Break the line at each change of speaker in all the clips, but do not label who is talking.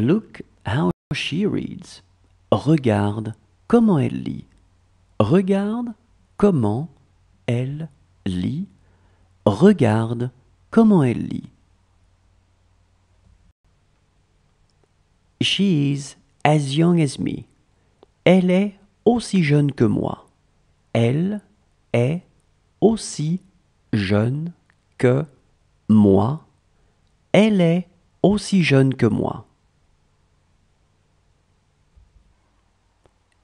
Look how she reads. Regarde comment elle lit. Regarde comment elle lit. Regarde comment elle lit. She is as young as me. Elle est aussi jeune que moi. Elle est aussi jeune que moi. Elle est aussi jeune que moi.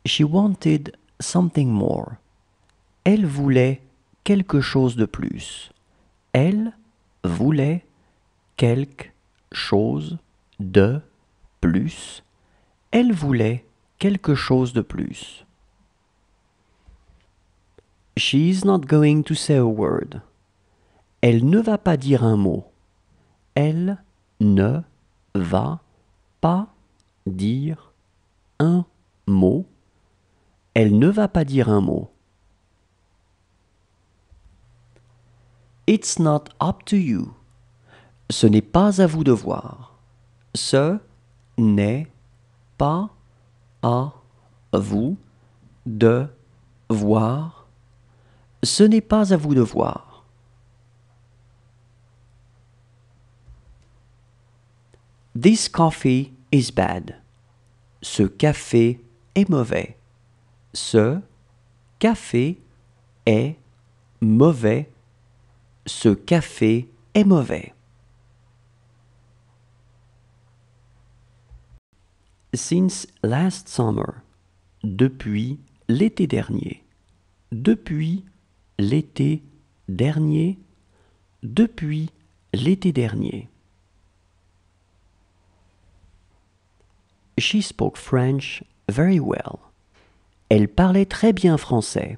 She wanted something more. Elle voulait quelque chose de plus. Elle voulait quelque chose de plus. Elle voulait quelque chose de plus. She's not going to say a word. Elle ne va pas dire un mot. Elle ne va pas dire un mot. Elle ne va pas dire un mot. It's not up to you. Ce n'est pas à vous de voir. Ce n'est pas à vous de voir. Ce n'est pas à vous de voir. This coffee is bad. Ce café est mauvais. Ce café est mauvais. Ce café est mauvais. Since last summer. Depuis l'été dernier. Depuis l'été dernier. Depuis l'été dernier. She spoke French very well. Elle parlait très bien français.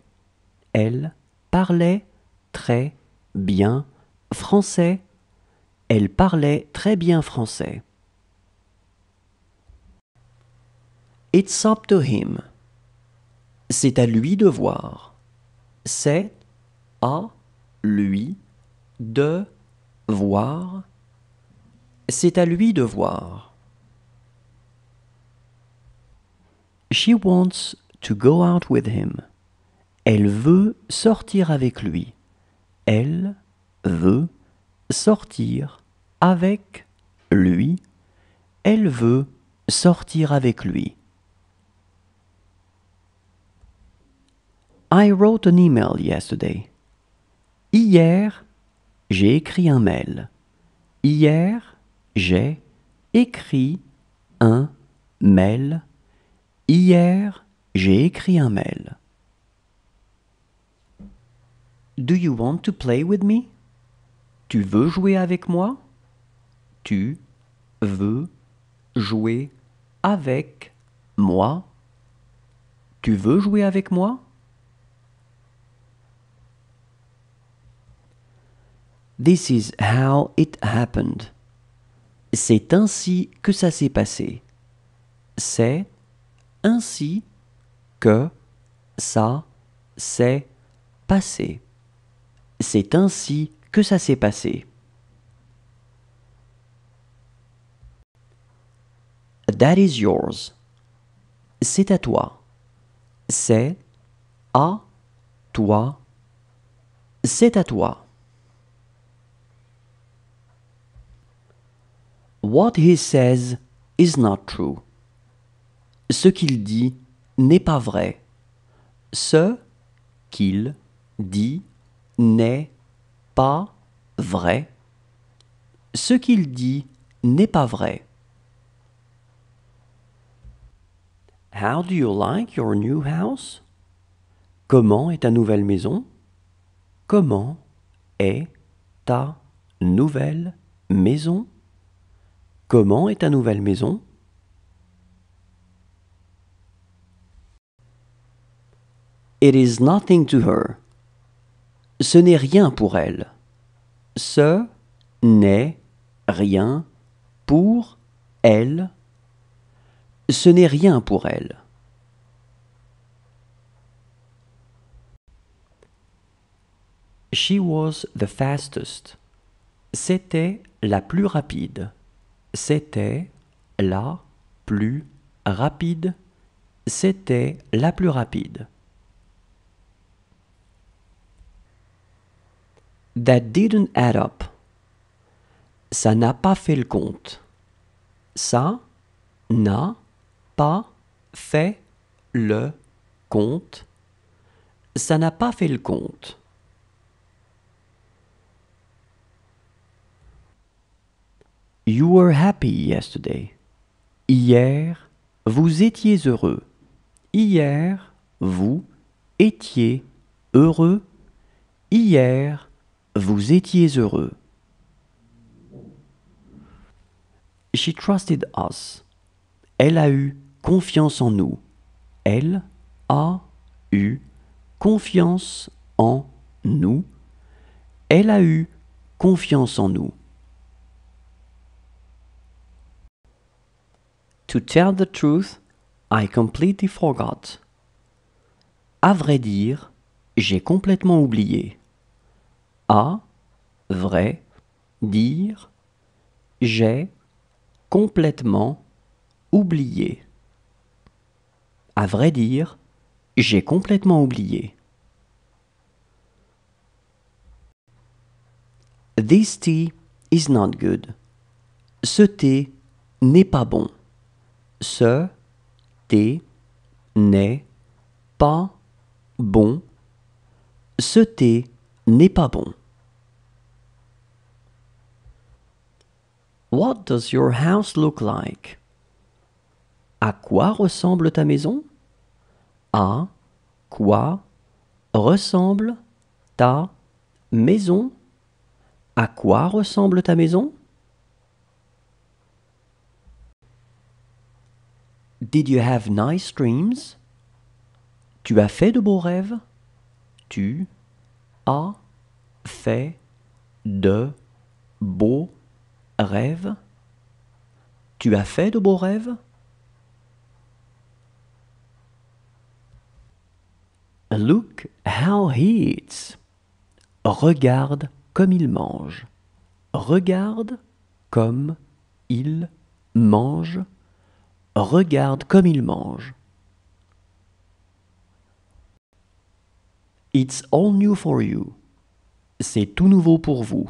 Elle parlait très bien français. Elle parlait très bien français. It's up to him. C'est à lui de voir. C'est à lui de voir. C'est à lui de voir. She wants to go out with him. Elle veut sortir avec lui. Elle veut sortir avec lui. Elle veut sortir avec lui. I wrote an email yesterday. Hier, j'ai écrit un mail. Hier, j'ai écrit un mail. Hier, j'ai écrit un mail. Do you want to play with me? Tu veux jouer avec moi? Tu veux jouer avec moi? Tu veux jouer avec moi? This is how it happened. C'est ainsi que ça s'est passé. C'est ainsi que que ça s'est passé. C'est ainsi que ça s'est passé. That is yours. C'est à toi. C'est à toi. C'est à toi. What he says is not true. Ce qu'il dit n'est pas vrai. Ce qu'il dit n'est pas vrai. Ce qu'il dit n'est pas vrai. How do you like your new house? Comment est ta nouvelle maison? Comment est ta nouvelle maison? Comment est ta nouvelle maison? It is nothing to her. Ce n'est rien pour elle. Ce n'est rien pour elle. Ce n'est rien pour elle. She was the fastest. C'était la plus rapide. C'était la plus rapide. C'était la plus rapide. That didn't add up. Ça n'a pas fait le compte. Ça n'a pas fait le compte. Ça n'a pas fait le compte. You were happy yesterday. Hier, vous étiez heureux. Hier, vous étiez heureux. Hier, vous étiez heureux. She trusted us. Elle a eu confiance en nous. Elle a eu confiance en nous. Elle a eu confiance en nous. To tell the truth, I completely forgot. À vrai dire, j'ai complètement oublié à vrai dire j'ai complètement oublié. À vrai dire, j'ai complètement oublié. This tea is not good. Ce thé n'est pas bon. Ce thé n'est pas bon. Ce thé n'est pas bon. What does your house look like? À quoi ressemble ta maison? À quoi ressemble ta maison? À quoi ressemble ta maison? Did you have nice dreams? Tu as fait de beaux rêves? Tu as fait de beaux Rêve Tu as fait de beaux rêves Look how he eats. Regarde comme il mange. Regarde comme il mange. Regarde comme il mange. It's all new for you. C'est tout nouveau pour vous.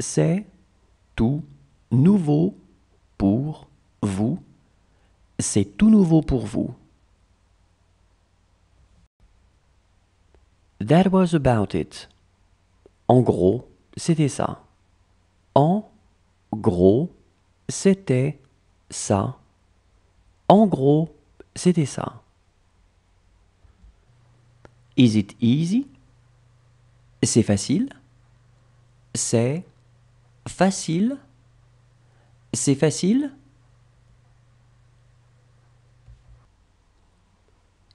C'est tout nouveau pour vous. C'est tout nouveau pour vous. That was about it. En gros, c'était ça. En gros, c'était ça. En gros, c'était ça. Is it easy? C'est facile. C'est facile, c'est facile.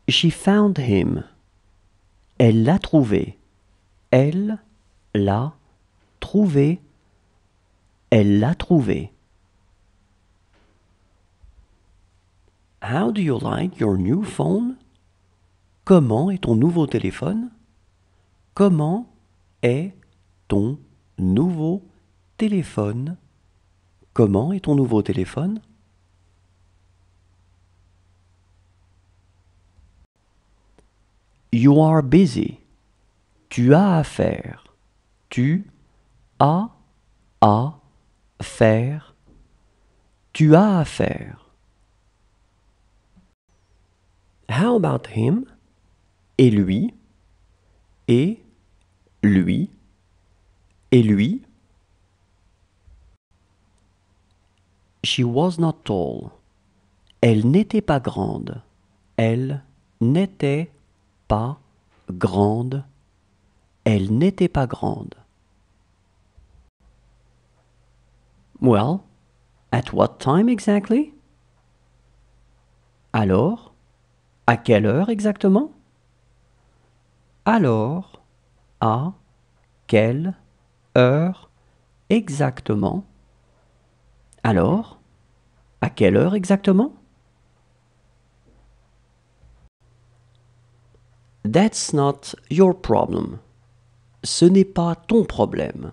She found him. Elle l'a trouvé. Elle l'a trouvé. Elle l'a trouvé. How do you like your new phone? Comment est ton nouveau téléphone? Comment est ton nouveau téléphone? téléphone. Comment est ton nouveau téléphone You are busy. Tu as affaire. Tu as affaire. faire. Tu as à How about him? Et lui. Et lui. Et lui. She was not tall. Elle n'était pas grande. Elle n'était pas grande. Elle n'était pas grande. Well, at what time exactly? Alors, à quelle heure exactement? Alors, à quelle heure exactement? Alors, à quelle heure exactement That's not your problem. Ce n'est pas ton problème.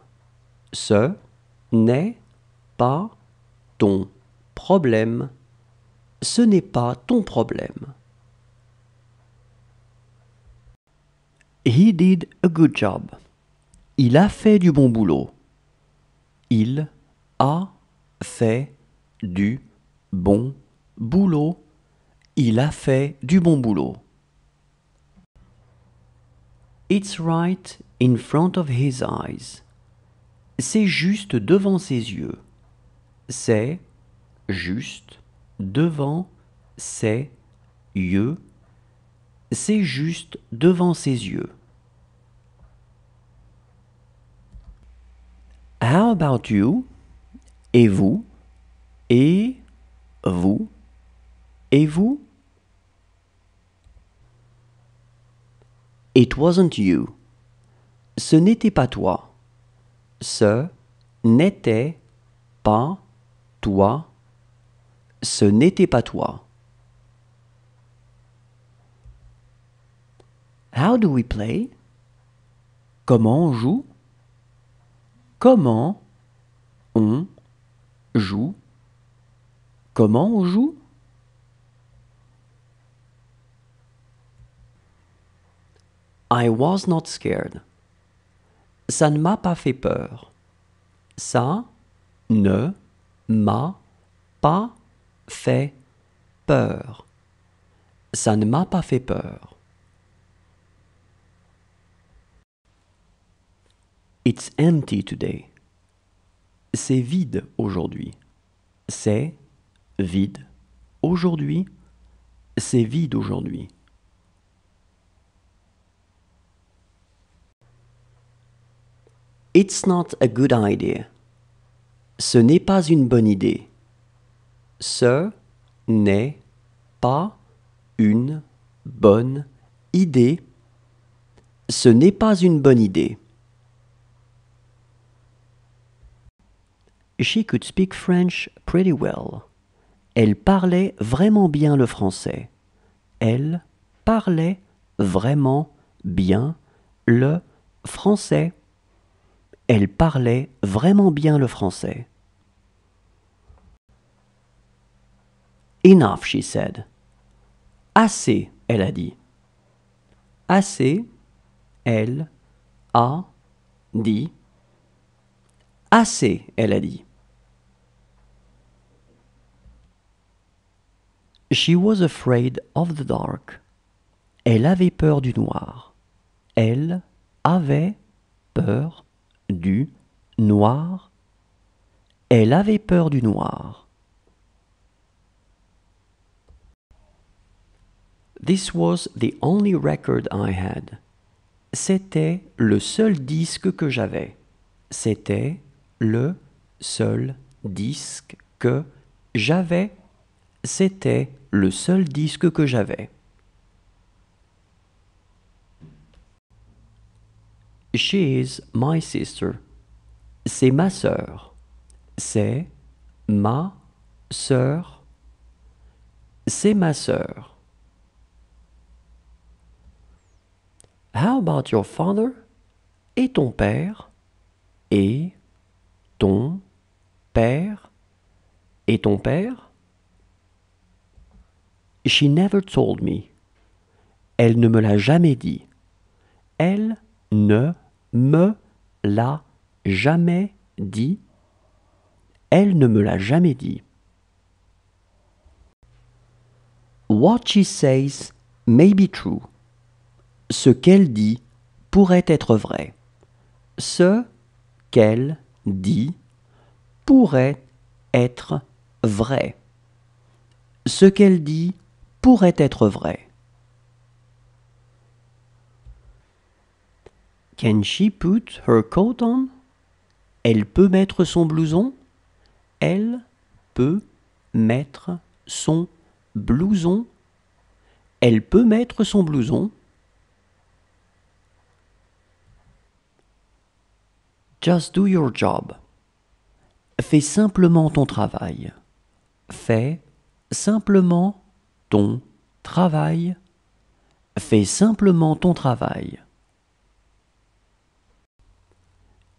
Ce n'est pas ton problème. Ce n'est pas ton problème. He did a good job. Il a fait du bon boulot. Il a fait du bon boulot. Il a fait du bon boulot. It's right in front of his eyes. C'est juste devant ses yeux. C'est juste devant ses yeux. C'est juste devant ses yeux. How about you? Et vous? Et vous et vous. It wasn't you. Ce n'était pas toi. Ce n'était pas toi. Ce n'était pas toi. How do we play? Comment on joue? Comment on joue? Comment on joue I was not scared. Ça ne m'a pas fait peur. Ça ne m'a pas fait peur. Ça ne m'a pas fait peur. It's empty today. C'est vide aujourd'hui. C'est vide aujourd'hui, c'est vide aujourd'hui. It's not a good idea. Ce n'est pas une bonne idée. Ce n'est pas une bonne idée. Ce n'est pas une bonne idée. She could speak French pretty well. Elle parlait vraiment bien le français. Elle parlait vraiment bien le français. Elle parlait vraiment bien le français. Enough, she said. Assez, elle a dit. Assez, elle a dit. Assez, elle a dit. She was afraid of the dark. Elle avait peur du noir. Elle avait peur du noir. Elle avait peur du noir. This was the only record I had. C'était le seul disque que j'avais. C'était le seul disque que j'avais c'était le seul disque que j'avais. She is my sister. C'est ma sœur. C'est ma sœur. C'est ma sœur. How about your father? Et ton père? Et ton père? Et ton père? She never told me. Elle ne me l'a jamais dit. Elle ne me l'a jamais dit. Elle ne me l'a jamais dit. What she says may be true. Ce qu'elle dit pourrait être vrai. Ce qu'elle dit pourrait être vrai. Ce qu'elle dit pourrait être vrai. Can she put her coat on? Elle peut mettre son blouson? Elle peut mettre son blouson? Elle peut mettre son blouson? Just do your job. Fais simplement ton travail. Fais simplement ton travail. Fais simplement ton travail.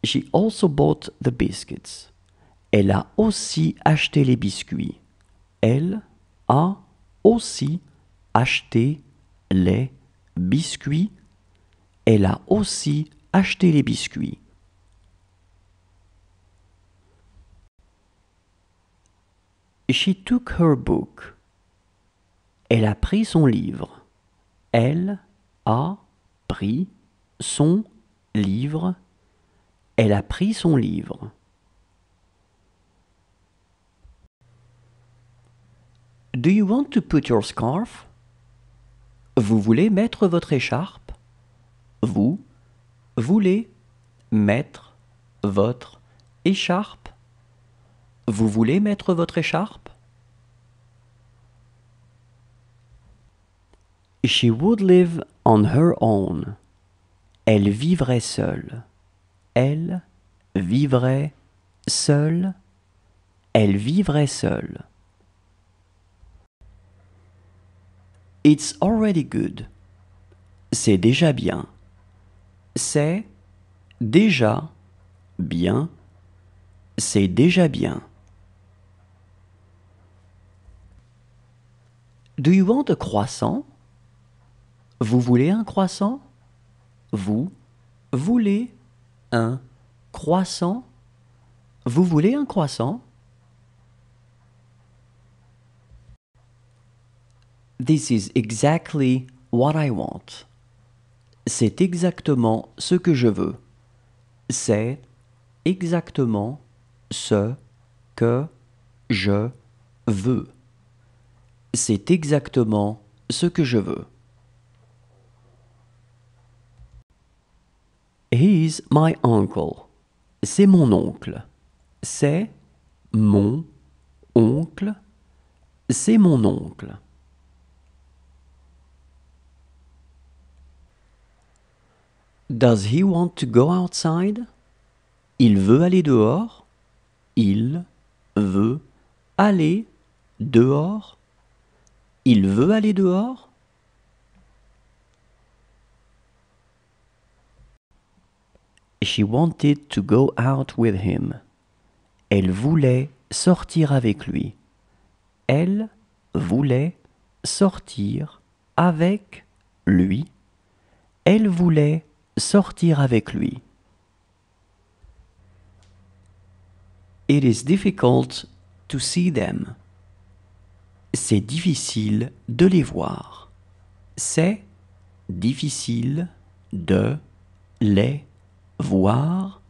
She also bought the biscuits. Elle a aussi acheté les biscuits. Elle a aussi acheté les biscuits. Elle a aussi acheté les biscuits. She took her book. Elle a pris son livre. Elle a pris son livre. Elle a pris son livre. Do you want to put your scarf? Vous voulez mettre votre écharpe? Vous voulez mettre votre écharpe? Vous voulez mettre votre écharpe? She would live on her own. Elle vivrait seule. Elle vivrait seule. Elle vivrait seule. It's already good. C'est déjà bien. C'est déjà bien. C'est déjà bien. Do you want a croissant? Vous voulez un croissant Vous voulez un croissant Vous voulez un croissant This is exactly what I want. C'est exactement ce que je veux. C'est exactement ce que je veux. C'est exactement ce que je veux. He's my uncle. C'est mon oncle. C'est mon oncle. C'est mon oncle. Does he want to go outside? Il veut aller dehors. Il veut aller dehors. Il veut aller dehors. She wanted to go out with him. Elle voulait sortir avec lui. Elle voulait sortir avec lui. Elle voulait sortir avec lui. It is difficult to see them. C'est difficile de les voir. C'est difficile de les voir,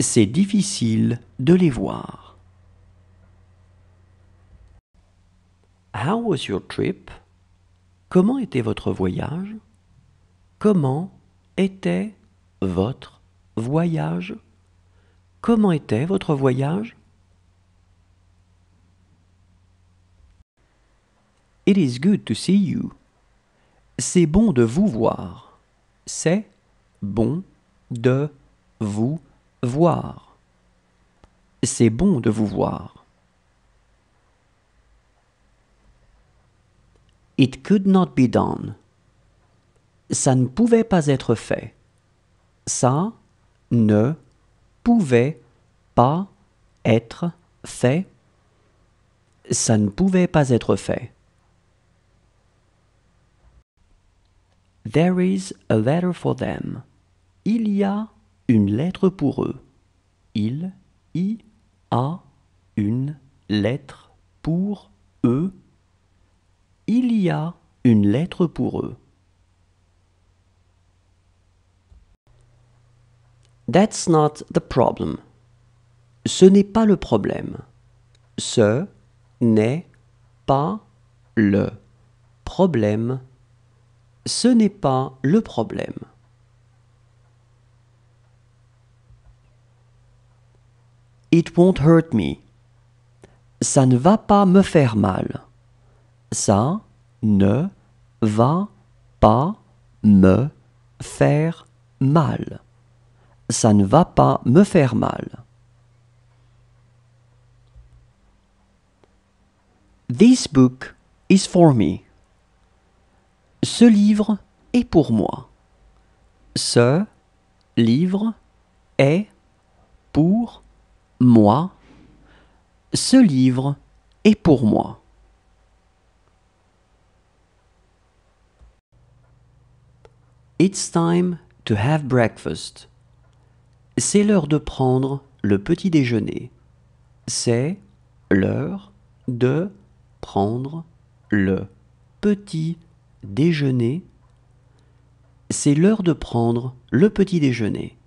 c'est difficile de les voir. How was your trip? Comment était votre voyage? Comment était votre voyage? Comment était votre voyage? It is good to see you. C'est bon de vous voir. C'est bon de vous voir. C'est bon de vous voir. It could not be done. Ça ne pouvait pas être fait. Ça ne pouvait pas être fait. Ça ne pouvait pas être fait. There is a letter for them. Il y a une lettre pour eux. Il y a une lettre pour eux. Il y a une lettre pour eux. That's not the problem. Ce n'est pas le problème. Ce n'est pas le problème. Ce n'est pas le problème. It won't hurt me. Ça ne va pas me faire mal. Ça ne va pas me faire mal. Ça ne va pas me faire mal. This book is for me. Ce livre est pour moi. Ce livre est pour moi moi, ce livre est pour moi. It's time to have breakfast. C'est l'heure de prendre le petit déjeuner. C'est l'heure de prendre le petit déjeuner. C'est l'heure de prendre le petit déjeuner.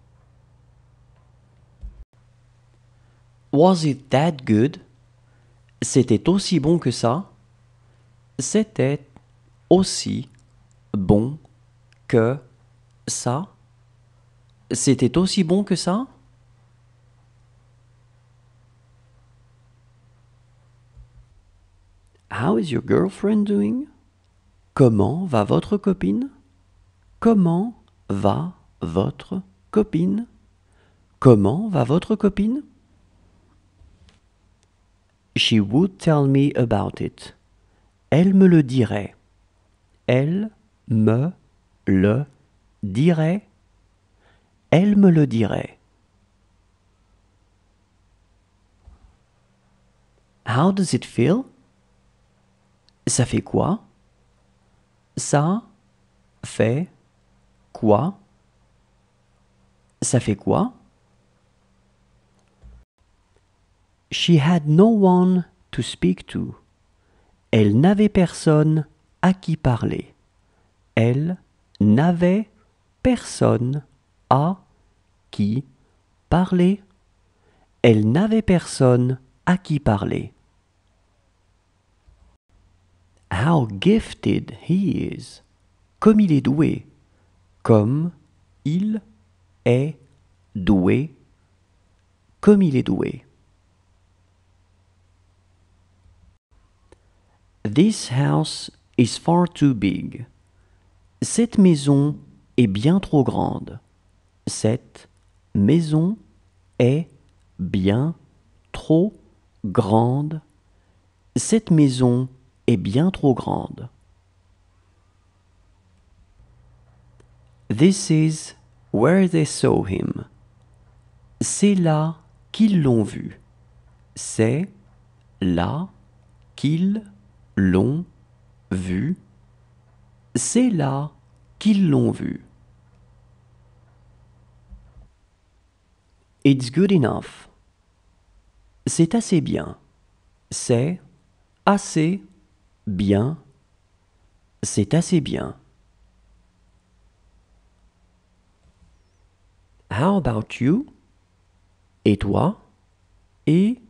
Was it that good? C'était aussi bon que ça. C'était aussi bon que ça. C'était aussi bon que ça. How is your girlfriend doing? Comment va votre copine? Comment va votre copine? Comment va votre copine? She would tell me about it. Elle me le dirait. Elle me le dirait. Elle me le dirait. How does it feel? Ça fait quoi? Ça fait quoi? Ça fait quoi? She had no one to speak to. Elle n'avait personne à qui parler. Elle n'avait personne à qui parler. Elle n'avait personne à qui parler. How gifted he is. Comme il est doué. Comme il est doué. Comme il est doué. This house is far too big. Cette maison est bien trop grande. Cette maison est bien trop grande. Cette maison est bien trop grande. This is where they saw him. C'est là qu'ils l'ont vu. C'est là qu'ils l'ont vu. C'est là qu'ils l'ont vu. It's good enough. C'est assez bien. C'est assez bien. C'est assez bien. How about you? Et toi? Et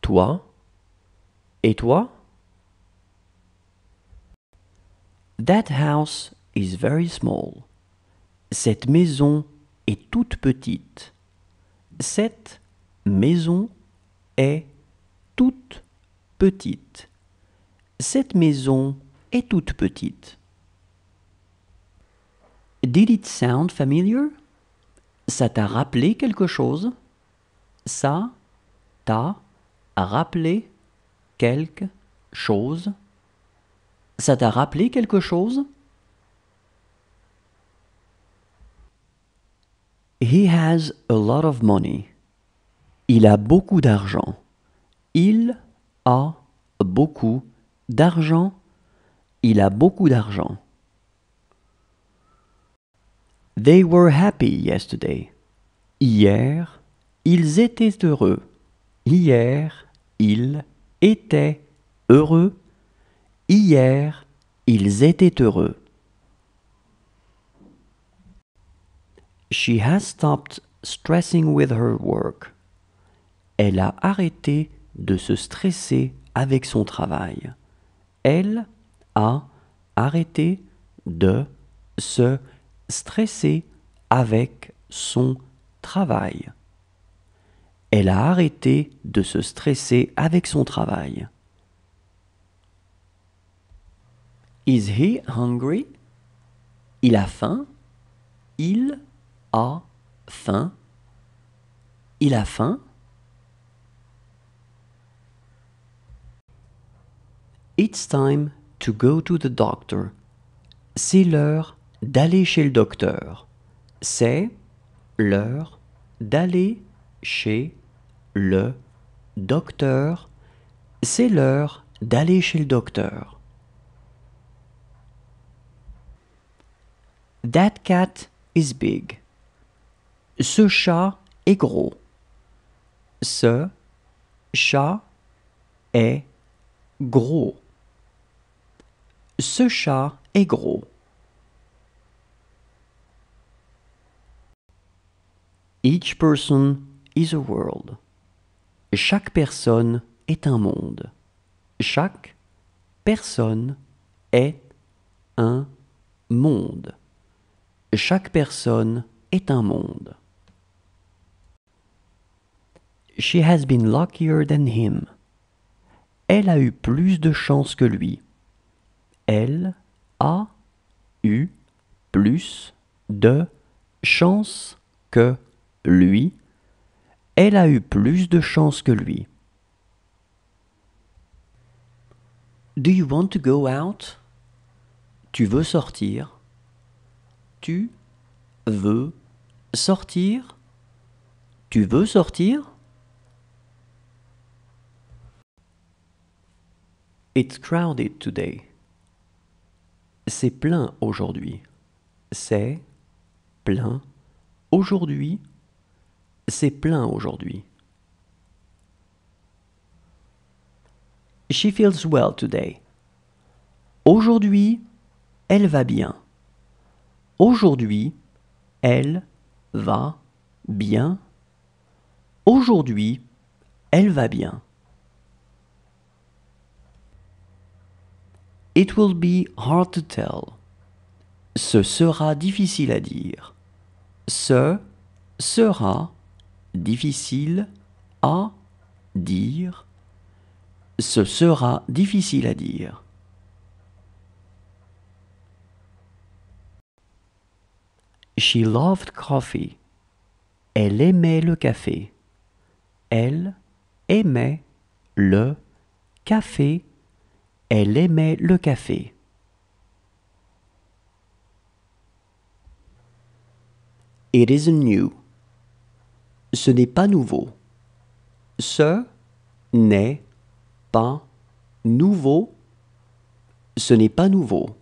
toi? Et toi? That house is very small. Cette maison est toute petite. Cette maison est toute petite. Cette maison est toute petite. Did it sound familiar? Ça t'a rappelé quelque chose? Ça t'a rappelé quelque chose? Ça t'a rappelé quelque chose? He has a lot of money. Il a beaucoup d'argent. Il a beaucoup d'argent. Il a beaucoup d'argent. They were happy yesterday. Hier, ils étaient heureux. Hier, ils étaient heureux. Hier, ils étaient heureux. She has stopped stressing with her work. Elle a arrêté de se stresser avec son travail. Elle a arrêté de se stresser avec son travail. Elle a arrêté de se stresser avec son travail. Is he hungry? Il a faim. Il a faim. Il a faim. It's time to go to the doctor. C'est l'heure d'aller chez le docteur. C'est l'heure d'aller chez le docteur. C'est l'heure d'aller chez le docteur. That cat is big. Ce chat est gros. Ce chat est gros. Ce chat est gros. Each person is a world. Chaque personne est un monde. Chaque personne est un monde. Chaque personne est un monde. She has been luckier than him. Elle a eu plus de chance que lui. Elle a eu plus de chance que lui. Elle a eu plus de chance que lui. Do you want to go out? Tu veux sortir? Tu veux sortir Tu veux sortir It's crowded today. C'est plein aujourd'hui. C'est plein aujourd'hui. C'est plein aujourd'hui. She feels well today. Aujourd'hui, elle va bien. Aujourd'hui, elle va bien. Aujourd'hui, elle va bien. It will be hard to tell. Ce sera difficile à dire. Ce sera difficile à dire. Ce sera difficile à dire. She loved coffee. Elle aimait le café. Elle aimait le café. Elle aimait le café. It isn't new. Ce n'est pas nouveau. Ce n'est pas nouveau. Ce n'est pas nouveau.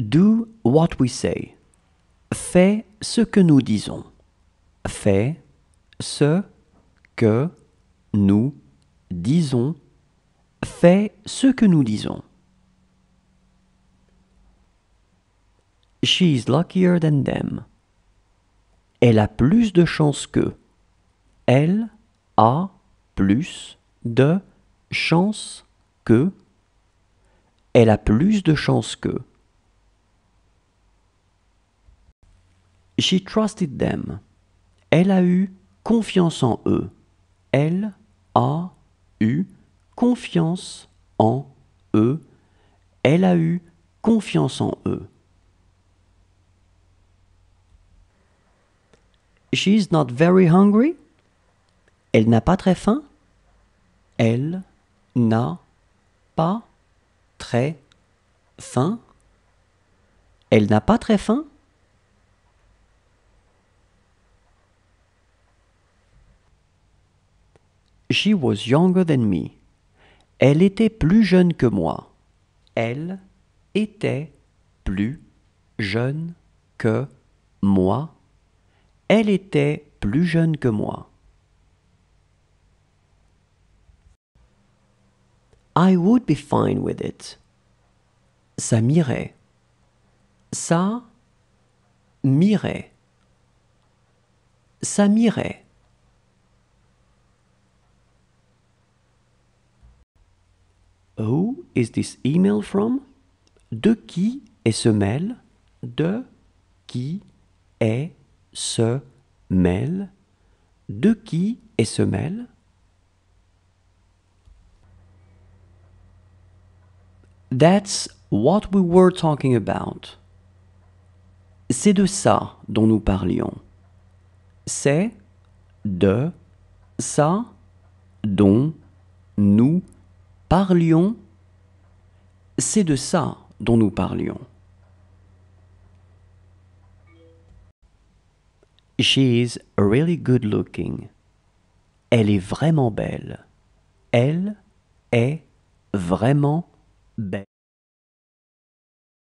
Do what we say. Fais ce que nous disons. Fais ce que nous disons. Fais ce que nous disons. is luckier than them. Elle a plus de chance que. Elle a plus de chance que. Elle a plus de chance que. She trusted them. Elle a eu confiance en eux. Elle a eu confiance en eux. Elle a eu confiance en eux. She's not very hungry. Elle n'a pas très faim. Elle n'a pas très faim. Elle n'a pas très faim. She was younger than me. Elle était plus jeune que moi. Elle était plus jeune que moi. Elle était plus jeune que moi. I would be fine with it. Ça m'irait. Ça m'irait. Ça m'irait. Who is this email from? De qui est ce mail? De qui est ce mail? De qui est ce mail? That's what we were talking about. C'est de ça dont nous parlions. C'est de ça dont nous parlions parlions, c'est de ça dont nous parlions. She is really good looking. Elle est vraiment belle. Elle est vraiment belle.